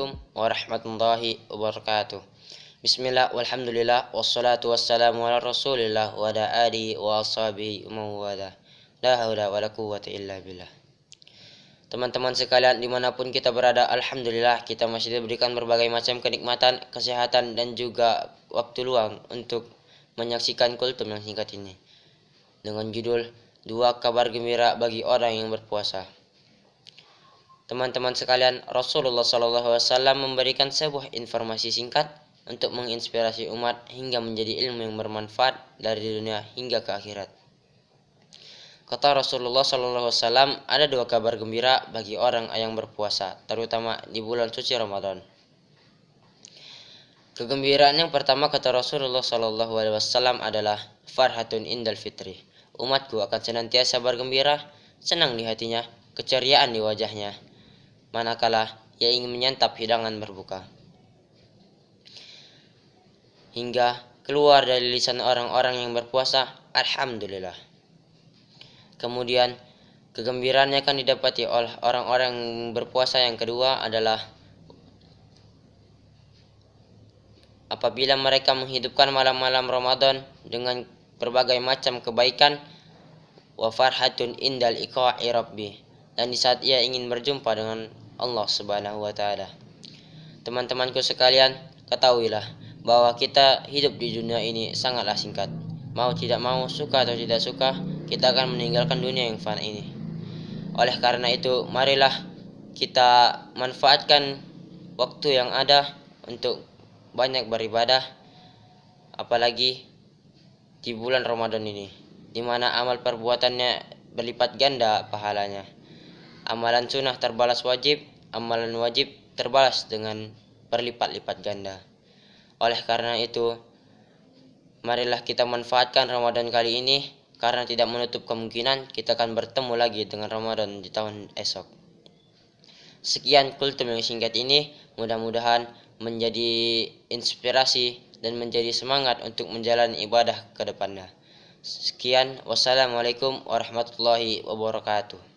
alaikum warahmatullahi wabarakatuh. Bismillah walhamdulillah wassalatu wassalamu ala rasulillah wa ala alihi wa ashabihi mawada. La haula wa la quwwata illa billah. Teman-teman sekalian dimanapun kita berada Alhamdulillah kita masih diberikan berbagai macam kenikmatan, kesehatan dan juga waktu luang untuk menyaksikan kultum yang singkat ini Dengan judul Dua Kabar Gembira Bagi Orang Yang Berpuasa Teman-teman sekalian, Rasulullah SAW memberikan sebuah informasi singkat untuk menginspirasi umat hingga menjadi ilmu yang bermanfaat dari dunia hingga ke akhirat. Kata Rasulullah SAW, ada dua kabar gembira bagi orang yang berpuasa, terutama di bulan suci Ramadan. Kegembiraan yang pertama kata Rasulullah SAW adalah Farhatun Indal Fitri. Umatku akan senantiasa bergembira, senang di hatinya, keceriaan di wajahnya, manakala ia ingin menyantap hidangan berbuka. Hingga keluar dari lisan orang-orang yang berpuasa, Alhamdulillah. Kemudian, kegembiraan yang akan didapati oleh orang-orang berpuasa yang kedua adalah apabila mereka menghidupkan malam-malam Ramadan dengan berbagai macam kebaikan wa farhatun indal iqa'i rabbi dan di saat ia ingin berjumpa dengan Allah Subhanahu wa taala. Teman-temanku sekalian, ketahuilah bahwa kita hidup di dunia ini sangatlah singkat. Mau tidak mau, suka atau tidak suka, kita akan meninggalkan dunia yang fana ini. Oleh karena itu, marilah kita manfaatkan waktu yang ada untuk banyak beribadah apalagi di bulan Ramadan ini di mana amal perbuatannya berlipat ganda pahalanya. Amalan sunnah terbalas wajib, amalan wajib terbalas dengan berlipat-lipat ganda. Oleh karena itu, marilah kita manfaatkan Ramadan kali ini karena tidak menutup kemungkinan kita akan bertemu lagi dengan Ramadan di tahun esok. Sekian kultum yang singkat ini, mudah-mudahan menjadi inspirasi dan menjadi semangat untuk menjalani ibadah ke depannya. Sekian, wassalamualaikum warahmatullahi wabarakatuh.